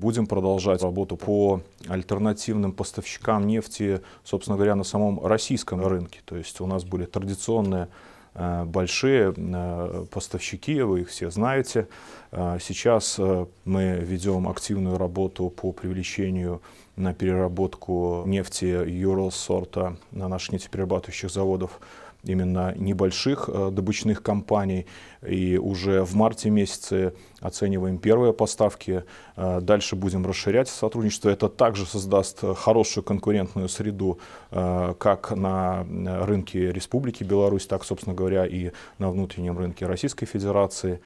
Будем продолжать работу по альтернативным поставщикам нефти, собственно говоря, на самом российском рынке. То есть у нас были традиционные э, большие э, поставщики, вы их все знаете. Э, сейчас мы ведем активную работу по привлечению на переработку нефти Юрл на наших нефтеперерабатывающих заводов именно небольших э, добычных компаний. И уже в марте месяце оцениваем первые поставки. Э, дальше будем расширять сотрудничество. Это также создаст хорошую конкурентную среду э, как на рынке Республики Беларусь, так, собственно говоря, и на внутреннем рынке Российской Федерации.